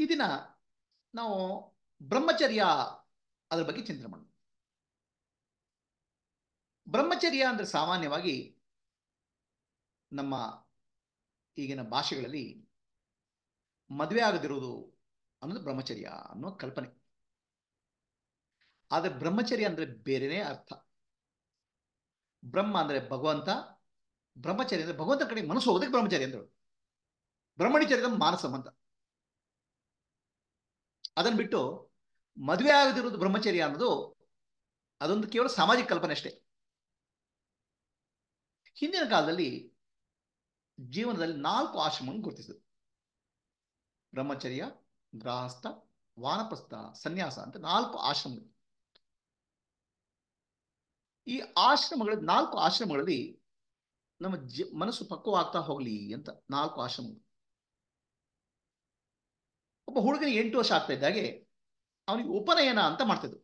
ಈ ದಿನ ನಾವು ಬ್ರಹ್ಮಚರ್ಯ ಅದರ ಬಗ್ಗೆ ಚಿಂತನೆ ಮಾಡೋಣ ಬ್ರಹ್ಮಚರ್ಯ ಅಂದ್ರೆ ಸಾಮಾನ್ಯವಾಗಿ ನಮ್ಮ ಈಗಿನ ಭಾಷೆಗಳಲ್ಲಿ ಮದುವೆ ಆಗದಿರುವುದು ಅನ್ನೋದು ಬ್ರಹ್ಮಚರ್ಯ ಅನ್ನೋ ಕಲ್ಪನೆ ಆದರೆ ಬ್ರಹ್ಮಚರ್ಯ ಅಂದ್ರೆ ಬೇರೆನೇ ಅರ್ಥ ಬ್ರಹ್ಮ ಅಂದ್ರೆ ಭಗವಂತ ಬ್ರಹ್ಮಚರ್ಯ ಅಂದ್ರೆ ಭಗವಂತ ಕಡೆ ಮನಸ್ಸು ಹೋಗೋದಕ್ಕೆ ಬ್ರಹ್ಮಚರ್ಯ ಅಂದ್ರೆ ಬ್ರಹ್ಮಣಿಚರ್ಯದ ಮಾನಸಮಂತ ಅದನ್ನು ಬಿಟ್ಟು ಮದುವೆ ಆಗದಿರೋದು ಬ್ರಹ್ಮಚರ್ಯ ಅನ್ನೋದು ಅದೊಂದು ಕೇವಲ ಸಾಮಾಜಿಕ ಕಲ್ಪನೆ ಅಷ್ಟೇ ಹಿಂದಿನ ಕಾಲದಲ್ಲಿ ಜೀವನದಲ್ಲಿ ನಾಲ್ಕು ಆಶ್ರಮವನ್ನು ಗುರುತಿಸಿದ್ರು ಬ್ರಹ್ಮಚರ್ಯ ಗ್ರಹಸ್ಥ ವಾನಪ್ರಸ್ಥ ಸನ್ಯಾಸ ಅಂತ ನಾಲ್ಕು ಆಶ್ರಮಗಳು ಈ ಆಶ್ರಮಗಳ ನಾಲ್ಕು ಆಶ್ರಮಗಳಲ್ಲಿ ನಮ್ಮ ಜ ಮನಸ್ಸು ಪಕ್ವವಾಗ್ತಾ ಹೋಗಲಿ ಅಂತ ನಾಲ್ಕು ಆಶ್ರಮಗಳು ಒಬ್ಬ ಹುಡುಗನಿಗೆ ಎಂಟು ವರ್ಷ ಆಗ್ತಾ ಇದ್ದಾಗೆ ಅವನಿಗೆ ಉಪನಯನ ಅಂತ ಮಾಡ್ತಿದ್ರು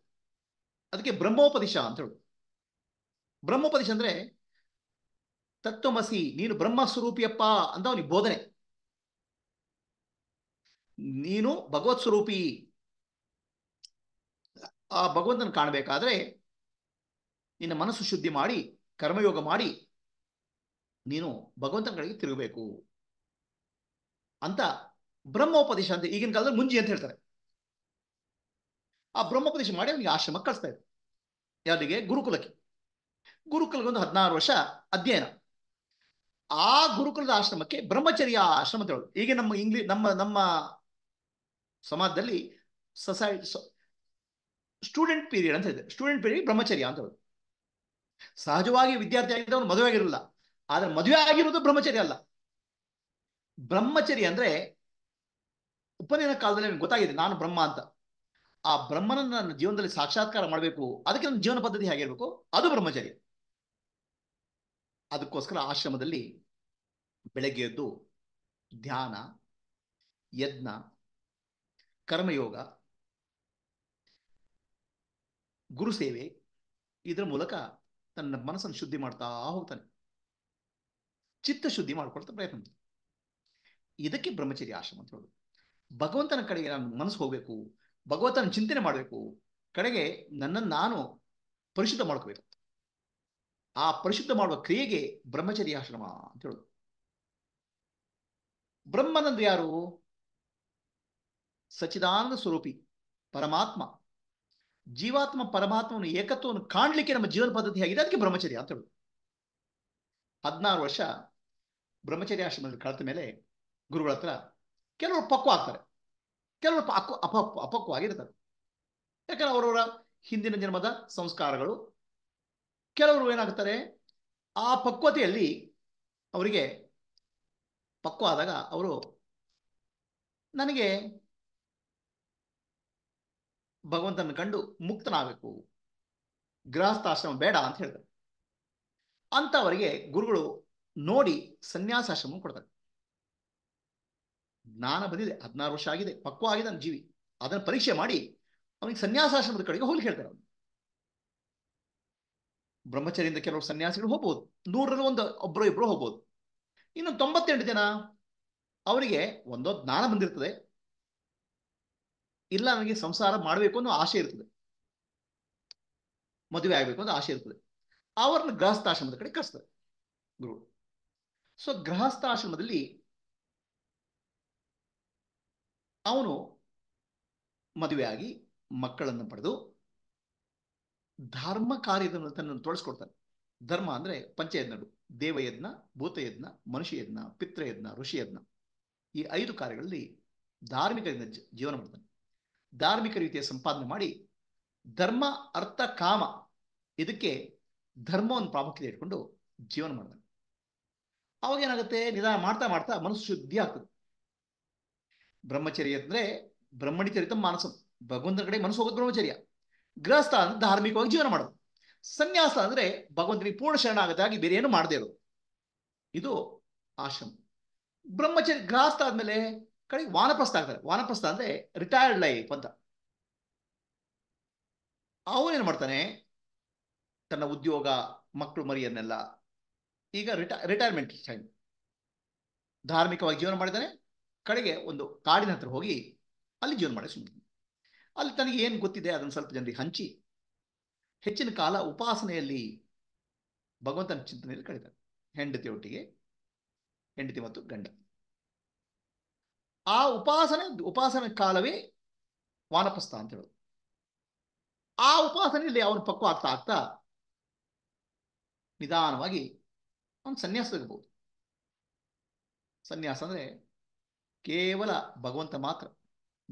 ಅದಕ್ಕೆ ಬ್ರಹ್ಮೋಪದೇಶ ಅಂತ ಹೇಳುದು ಬ್ರಹ್ಮೋಪದೇಶ ಅಂದ್ರೆ ತತ್ವಮಸಿ ನೀನು ಬ್ರಹ್ಮ ಸ್ವರೂಪಿಯಪ್ಪ ಅಂತ ಅವನಿಗೆ ಬೋಧನೆ ನೀನು ಭಗವತ್ ಸ್ವರೂಪಿ ಆ ಭಗವಂತನ ಕಾಣಬೇಕಾದ್ರೆ ನಿನ್ನ ಮನಸ್ಸು ಶುದ್ಧಿ ಮಾಡಿ ಕರ್ಮಯೋಗ ಮಾಡಿ ನೀನು ಭಗವಂತನ ಕಡೆಗೆ ತಿರುಗಬೇಕು ಅಂತ ಬ್ರಹ್ಮೋಪದೇಶ ಅಂತ ಈಗಿನ ಕಾಲದಲ್ಲಿ ಮುಂಜಿ ಅಂತ ಹೇಳ್ತಾರೆ ಆ ಬ್ರಹ್ಮೋಪದೇಶ ಮಾಡಿ ಅವನಿಗೆ ಆಶ್ರಮ ಕಳಿಸ್ತಾ ಇದ್ರು ಯಾರಿಗೆ ಗುರುಕುಲಕ್ಕೆ ಗುರುಕುಲಕ್ಕೆ ಒಂದು ಹದಿನಾರು ವರ್ಷ ಅಧ್ಯಯನ ಆ ಗುರುಕುಲದ ಆಶ್ರಮಕ್ಕೆ ಬ್ರಹ್ಮಚರ್ಯ ಆಶ್ರಮ ಅಂತ ಹೇಳೋದು ಈಗ ನಮ್ಮ ಇಂಗ್ಲಿ ನಮ್ಮ ನಮ್ಮ ಸಮಾಜದಲ್ಲಿ ಸೊಸೈಟಿ ಸ್ಟೂಡೆಂಟ್ ಪೀರಿಯಡ್ ಅಂತ ಇದೆ ಸ್ಟೂಡೆಂಟ್ ಪೀರಿಯಡ್ ಬ್ರಹ್ಮಚರ್ಯ ಅಂತ ಹೇಳೋದು ಸಹಜವಾಗಿ ವಿದ್ಯಾರ್ಥಿ ಆಗಿದ್ದವನು ಮದುವೆ ಆಗಿರಲಿಲ್ಲ ಆದ್ರೆ ಮದುವೆ ಆಗಿರುವುದು ಬ್ರಹ್ಮಚರ್ಯ ಅಲ್ಲ ಬ್ರಹ್ಮಚರ್ಯ ಅಂದ್ರೆ ಉಪನಯನ ಕಾಲದಲ್ಲಿ ನನಗೆ ಗೊತ್ತಾಗಿದೆ ನಾನು ಬ್ರಹ್ಮ ಅಂತ ಆ ಬ್ರಹ್ಮನನ್ನ ನನ್ನ ಜೀವನದಲ್ಲಿ ಸಾಕ್ಷಾತ್ಕಾರ ಮಾಡಬೇಕು ಅದಕ್ಕೆ ನನ್ನ ಜೀವನ ಪದ್ಧತಿ ಹೇಗಿರಬೇಕು ಅದು ಬ್ರಹ್ಮಚರ್ಯ ಅದಕ್ಕೋಸ್ಕರ ಆಶ್ರಮದಲ್ಲಿ ಬೆಳಗ್ಗೆ ಎದ್ದು ಧ್ಯಾನ ಯಜ್ಞ ಕರ್ಮಯೋಗ ಗುರು ಸೇವೆ ಇದರ ಮೂಲಕ ತನ್ನ ಮನಸ್ಸನ್ನು ಶುದ್ಧಿ ಮಾಡ್ತಾ ಹೋಗ್ತಾನೆ ಚಿತ್ತ ಶುದ್ಧಿ ಮಾಡ್ಕೊಳ್ತಾ ಪ್ರಯತ್ನ ಇದಕ್ಕೆ ಬ್ರಹ್ಮಚರ್ಯ ಆಶ್ರಮ ಅಂತ ಹೇಳೋದು ಭಗವಂತನ ಕಡೆಗೆ ನಾನು ಮನಸ್ಸು ಹೋಗಬೇಕು ಭಗವಂತನ ಚಿಂತನೆ ಮಾಡಬೇಕು ಕಡೆಗೆ ನನ್ನನ್ನು ನಾನು ಪರಿಶುದ್ಧ ಮಾಡ್ಕೋಬೇಕು ಆ ಪರಿಶುದ್ಧ ಮಾಡುವ ಕ್ರಿಯೆಗೆ ಆಶ್ರಮ ಅಂತ ಹೇಳುದು ಬ್ರಹ್ಮನಂದು ಯಾರು ಸಚಿದಾನಂದ ಸ್ವರೂಪಿ ಪರಮಾತ್ಮ ಜೀವಾತ್ಮ ಪರಮಾತ್ಮನ ಏಕತ್ವವನ್ನು ಕಾಣಲಿಕ್ಕೆ ನಮ್ಮ ಜೀವನ ಪದ್ಧತಿ ಆಗಿದೆ ಅದಕ್ಕೆ ಬ್ರಹ್ಮಚರ್ಯ ಅಂತ ಹೇಳುದು ಹದಿನಾರು ವರ್ಷ ಬ್ರಹ್ಮಚರ್ಯಾಶ್ರಮದಲ್ಲಿ ಕಳೆದ ಮೇಲೆ ಗುರುಗಳ ಹತ್ರ ಕೆಲವರು ಪಕ್ವ ಆಗ್ತಾರೆ ಕೆಲವರು ಅಕ್ವ ಅಪ ಅಪಕ್ವಾಗಿರ್ತಾರೆ ಯಾಕಂದ್ರೆ ಅವರವರ ಹಿಂದಿನ ಜನ್ಮದ ಸಂಸ್ಕಾರಗಳು ಕೆಲವರು ಏನಾಗ್ತಾರೆ ಆ ಪಕ್ವತೆಯಲ್ಲಿ ಅವರಿಗೆ ಪಕ್ವ ಆದಾಗ ಅವರು ನನಗೆ ಭಗವಂತನ ಕಂಡು ಮುಕ್ತನಾಗಬೇಕು ಗೃಹಸ್ಥಾಶ್ರಮ ಬೇಡ ಅಂತ ಹೇಳ್ತಾರೆ ಅಂತ ಅವರಿಗೆ ಗುರುಗಳು ನೋಡಿ ಸನ್ಯಾಸಾಶ್ರಮ ಕೊಡ್ತಾರೆ ಜ್ಞಾನ ಬಂದಿದೆ ಹದಿನಾರು ವರ್ಷ ಆಗಿದೆ ಪಕ್ವ ಆಗಿದೆ ನನ್ನ ಜೀವಿ ಅದನ್ನು ಪರೀಕ್ಷೆ ಮಾಡಿ ಅವನಿಗೆ ಸನ್ಯಾಸಾಶ್ರಮದ ಕಡೆಗೆ ಹೋಗಿ ಹೇಳ್ತಾರೆ ಅವನು ಬ್ರಹ್ಮಚರ್ಯದಿಂದ ಕೆಲವರು ಸನ್ಯಾಸಿಗಳು ಹೋಗ್ಬೋದು ನೂರರಲ್ಲಿ ಒಂದು ಒಬ್ಬರು ಇಬ್ಬರು ಹೋಗ್ಬೋದು ಇನ್ನು ತೊಂಬತ್ತೆಂಟು ಜನ ಅವರಿಗೆ ಒಂದೋ ಜ್ಞಾನ ಬಂದಿರ್ತದೆ ಇಲ್ಲ ನನಗೆ ಸಂಸಾರ ಮಾಡಬೇಕು ಅನ್ನೋ ಆಸೆ ಇರ್ತದೆ ಮದುವೆ ಆಗಬೇಕು ಅನ್ನೋ ಆಸೆ ಇರ್ತದೆ ಅವ್ರನ್ನ ಗೃಹಸ್ಥಾಶ್ರಮದ ಕಡೆ ಕಳಿಸ್ತದೆ ಗುರು ಸೊ ಗೃಹಸ್ಥಾಶ್ರಮದಲ್ಲಿ ಅವನು ಮದುವೆಯಾಗಿ ಮಕ್ಕಳನ್ನು ಪಡೆದು ಧರ್ಮ ಕಾರ್ಯದನ್ನು ತನ್ನನ್ನು ತೊಳಸ್ಕೊಡ್ತಾನೆ ಧರ್ಮ ಅಂದ್ರೆ ಪಂಚಯಜ್ಞಗಳು ದೇವಯಜ್ಞ ಭೂತಯಜ್ಞ ಮನುಷ್ಯಯಜ್ಞ ಪಿತೃಯಜ್ಞ ಋಷಿಯಜ್ಞ ಈ ಐದು ಕಾರ್ಯಗಳಲ್ಲಿ ಧಾರ್ಮಿಕರಿಂದ ಜೀವನ ಮಾಡ್ತಾನೆ ಧಾರ್ಮಿಕ ರೀತಿಯ ಸಂಪಾದನೆ ಮಾಡಿ ಧರ್ಮ ಅರ್ಥ ಕಾಮ ಇದಕ್ಕೆ ಧರ್ಮವನ್ನು ಪ್ರಾಮುಖ್ಯತೆ ಇಟ್ಕೊಂಡು ಜೀವನ ಮಾಡ್ತಾನೆ ಅವಾಗ ಏನಾಗುತ್ತೆ ನಿಧಾನ ಮಾಡ್ತಾ ಮಾಡ್ತಾ ಮನಸ್ಸು ಶುದ್ಧಿ ಆಗ್ತದೆ ಬ್ರಹ್ಮಚರ್ಯ ಅಂದ್ರೆ ಬ್ರಹ್ಮಣಿಚರಿತ ಮಾನಸ ಭಗವಂತನ ಕಡೆ ಮನಸ್ಸು ಹೋಗೋದು ಬ್ರಹ್ಮಚರ್ಯ ಗೃಹಸ್ಥ ಅಂದ್ರೆ ಧಾರ್ಮಿಕವಾಗಿ ಜೀವನ ಮಾಡೋದು ಸನ್ಯಾಸ ಅಂದ್ರೆ ಭಗವಂತನಿಗೆ ಪೂರ್ಣ ಶರಣ ಬೇರೆ ಏನು ಮಾಡದೇ ಇರೋದು ಇದು ಆಶ್ರಮ ಬ್ರಹ್ಮಚರ್ಯ ಗೃಹಸ್ಥ ಆದ್ಮೇಲೆ ಕಡೆ ವಾನಪ್ರಸ್ಥ ಆಗ್ತಾರೆ ವಾನಪ್ರಸ್ಥ ಅಂದ್ರೆ ರಿಟೈರ್ಡ್ ಲೈಫ್ ಅಂತ ಅವನೇನ್ ಮಾಡ್ತಾನೆ ತನ್ನ ಉದ್ಯೋಗ ಮಕ್ಕಳು ಮರಿಯನ್ನೆಲ್ಲ ಈಗ ರಿಟೈರ್ಮೆಂಟ್ ಟೈಮ್ ಧಾರ್ಮಿಕವಾಗಿ ಜೀವನ ಮಾಡಿದ್ದಾನೆ ಕಡೆಗೆ ಒಂದು ಕಾಡಿನ ಹತ್ರ ಹೋಗಿ ಅಲ್ಲಿ ಜೀವನ ಮಾಡಿ ಸುಮ್ಮನೆ ಅಲ್ಲಿ ತನಗೆ ಏನು ಗೊತ್ತಿದೆ ಅದನ್ನು ಸ್ವಲ್ಪ ಜನರಿಗೆ ಹಂಚಿ ಹೆಚ್ಚಿನ ಕಾಲ ಉಪಾಸನೆಯಲ್ಲಿ ಭಗವಂತನ ಚಿಂತನೆಯಲ್ಲಿ ಕಳೀತಾರೆ ಹೆಂಡತಿ ಒಟ್ಟಿಗೆ ಹೆಂಡತಿ ಮತ್ತು ಗಂಡ ಆ ಉಪಾಸನೆ ಉಪಾಸನೆ ಕಾಲವೇ ವಾನಪ್ರಸ್ಥ ಅಂತ ಹೇಳೋದು ಆ ಉಪಾಸನೆಯಲ್ಲಿ ಅವನು ಪಕ್ವ ಆಗ್ತಾ ಆಗ್ತಾ ನಿಧಾನವಾಗಿ ಅವನು ಸನ್ಯಾಸ ಇರ್ಬೋದು ಸನ್ಯಾಸ ಅಂದರೆ ಕೇವಲ ಭಗವಂತ ಮಾತ್ರ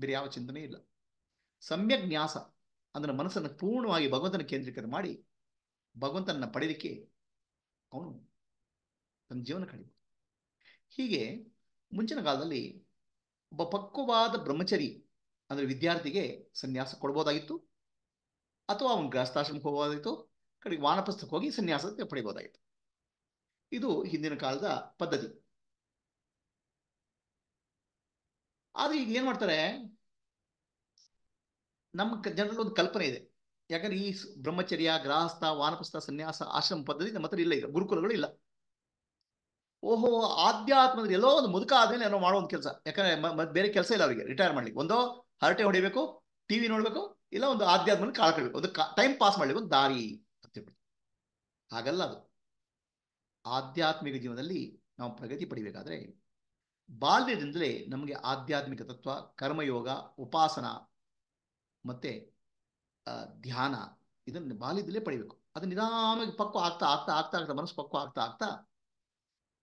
ಬೇರೆ ಯಾವ ಚಿಂತನೆ ಇಲ್ಲ ಸಮ್ಯಕ್ ನ್ಯಾಸ ಅಂದರೆ ಮನಸ್ಸನ್ನು ಪೂರ್ಣವಾಗಿ ಭಗವಂತನ ಕೇಂದ್ರೀಕರಣ ಮಾಡಿ ಭಗವಂತನನ್ನು ಪಡೆಯಲಿಕ್ಕೆ ಅವನು ತನ್ನ ಜೀವನ ಕಳೆದ ಹೀಗೆ ಮುಂಚಿನ ಕಾಲದಲ್ಲಿ ಒಬ್ಬ ಪಕ್ವವಾದ ಬ್ರಹ್ಮಚರಿ ಅಂದರೆ ವಿದ್ಯಾರ್ಥಿಗೆ ಸನ್ಯಾಸ ಕೊಡ್ಬೋದಾಗಿತ್ತು ಅಥವಾ ಅವನು ಗೃಹಸ್ಥಾಶ್ರಮಕ್ಕೆ ಹೋಗೋದಾಗಿತ್ತು ಕಡೆಗೆ ವಾನಪ್ರಸ್ಥಕ್ಕೆ ಹೋಗಿ ಸನ್ಯಾಸ ಪಡೆಯಬಹುದಾಗಿತ್ತು ಇದು ಹಿಂದಿನ ಕಾಲದ ಪದ್ಧತಿ ಆದ್ರೆ ಈಗ ಏನ್ ಮಾಡ್ತಾರೆ ನಮ್ಮ ಜನರಲ್ಲಿ ಒಂದು ಕಲ್ಪನೆ ಇದೆ ಯಾಕಂದ್ರೆ ಈ ಬ್ರಹ್ಮಚರ್ಯ ಗೃಹಸ್ಥ ವಾನಪಸ್ಥ ಸನ್ಯಾಸ ಆಶ್ರಮ ಪದ್ಧತಿ ನಮ್ಮ ಹತ್ರ ಇಲ್ಲ ಈಗ ಗುರುಕುಲಗಳು ಇಲ್ಲ ಓಹೋ ಆಧ್ಯಾತ್ಮದಲ್ಲಿ ಎಲ್ಲೋ ಒಂದು ಮುದುಕ ಆದ್ಮೇಲೆ ಏನೋ ಮಾಡೋ ಒಂದು ಕೆಲಸ ಯಾಕಂದ್ರೆ ಬೇರೆ ಕೆಲಸ ಇಲ್ಲ ಅವರಿಗೆ ರಿಟೈರ್ ಮಾಡ್ಲಿಕ್ಕೆ ಒಂದೋ ಹರಟೆ ಹೊಡಿಬೇಕು ಟಿವಿ ನೋಡ್ಬೇಕು ಇಲ್ಲ ಒಂದು ಕಾಲ ಕಳ್ಬೇಕು ಒಂದು ಟೈಮ್ ಪಾಸ್ ಮಾಡ್ಲಿಕ್ಕೆ ಒಂದು ದಾರಿ ಅಂತ ಹೇಳ್ಬಿಟ್ಟು ಹಾಗಲ್ಲ ಅದು ಆಧ್ಯಾತ್ಮಿಕ ಜೀವನದಲ್ಲಿ ನಾವು ಪ್ರಗತಿ ಪಡಿಬೇಕಾದ್ರೆ ಬಾಲ್ಯದಿಂದಲೇ ನಮಗೆ ಆಧ್ಯಾತ್ಮಿಕ ತತ್ವ ಕರ್ಮಯೋಗ ಉಪಾಸನ ಮತ್ತೆ ಧ್ಯಾನ ಇದನ್ನು ಬಾಲ್ಯದಲ್ಲೇ ಪಡಿಬೇಕು ಅದು ನಿಧಾನವಾಗಿ ಪಕ್ವ ಆಗ್ತಾ ಆಗ್ತಾ ಆಗ್ತಾ ಆಗ್ತಾ ಮನಸ್ಸು ಪಕ್ವ ಆಗ್ತಾ ಆಗ್ತಾ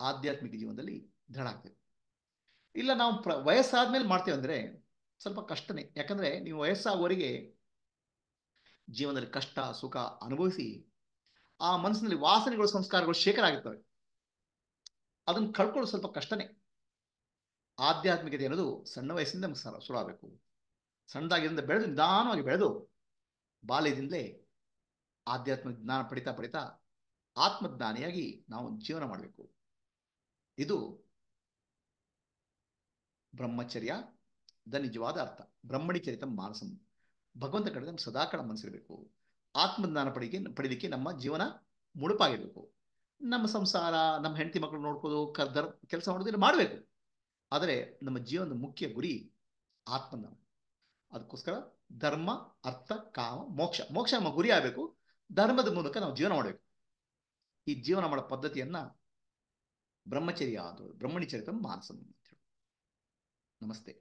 ಆಧ್ಯಾತ್ಮಿಕ ಜೀವನದಲ್ಲಿ ದೃಢ ಆಗ್ತದೆ ಇಲ್ಲ ನಾವು ಪ್ರ ವಯಸ್ಸಾದ್ಮೇಲೆ ಮೇಲೆ ಮಾಡ್ತೇವೆ ಅಂದರೆ ಸ್ವಲ್ಪ ಕಷ್ಟನೇ ಯಾಕಂದರೆ ನೀವು ವಯಸ್ಸಾಗುವವರಿಗೆ ಜೀವನದಲ್ಲಿ ಕಷ್ಟ ಸುಖ ಅನುಭವಿಸಿ ಆ ಮನಸ್ಸಿನಲ್ಲಿ ವಾಸನೆಗಳು ಸಂಸ್ಕಾರಗಳು ಶೇಖರ ಆಗಿರ್ತವೆ ಅದನ್ನು ಕಳ್ಕೊಳ್ಳೋದು ಸ್ವಲ್ಪ ಕಷ್ಟನೇ ಆಧ್ಯಾತ್ಮಿಕತೆ ಅನ್ನೋದು ಸಣ್ಣ ವಯಸ್ಸಿಂದ ನಮಗೆ ಆಗಬೇಕು ಸಣ್ಣದಾಗಿಂದ ಬೆಳೆದು ನಿಧಾನವಾಗಿ ಬೆಳೆದು ಬಾಲ್ಯದಿಂದಲೇ ಆಧ್ಯಾತ್ಮಿಕ ಜ್ಞಾನ ಪಡಿತಾ ಪಡಿತಾ ಆತ್ಮಜ್ಞಾನಿಯಾಗಿ ನಾವು ಜೀವನ ಮಾಡಬೇಕು ಇದು ಬ್ರಹ್ಮಚರ್ಯ ದ ನಿಜವಾದ ಅರ್ಥ ಬ್ರಹ್ಮಣಿಚರಿತ ಮಾನಸಂ ಭಗವಂತ ಕಡೆ ನಮ್ಗೆ ಸದಾ ಕಡೆ ಮನಸ್ಸಿರಬೇಕು ಆತ್ಮಜ್ಞಾನ ಪಡಿಕೆ ಪಡೀಲಿಕ್ಕೆ ನಮ್ಮ ಜೀವನ ಮುಡುಪಾಗಿರಬೇಕು ನಮ್ಮ ಸಂಸಾರ ನಮ್ಮ ಹೆಂಡತಿ ಮಕ್ಕಳು ನೋಡ್ಕೋದು ಕರ್ದರ್ ಕೆಲಸ ಮಾಡೋದಿಲ್ಲ ಮಾಡಬೇಕು ಆದರೆ ನಮ್ಮ ಜೀವನದ ಮುಖ್ಯ ಗುರಿ ಆತ್ಮನ ಅದಕ್ಕೋಸ್ಕರ ಧರ್ಮ ಅರ್ಥ ಕಾಮ ಮೋಕ್ಷ ಮೋಕ್ಷ ನಮ್ಮ ಗುರಿ ಆಗಬೇಕು ಧರ್ಮದ ಮೂಲಕ ನಾವು ಜೀವನ ಮಾಡಬೇಕು ಈ ಜೀವನ ಮಾಡೋ ಪದ್ಧತಿಯನ್ನ ಬ್ರಹ್ಮಚರ್ಯ ಬ್ರಹ್ಮಣಿ ಬ್ರಹ್ಮಣಿಚರಿತ ಮಾನಸ ನಮಸ್ತೆ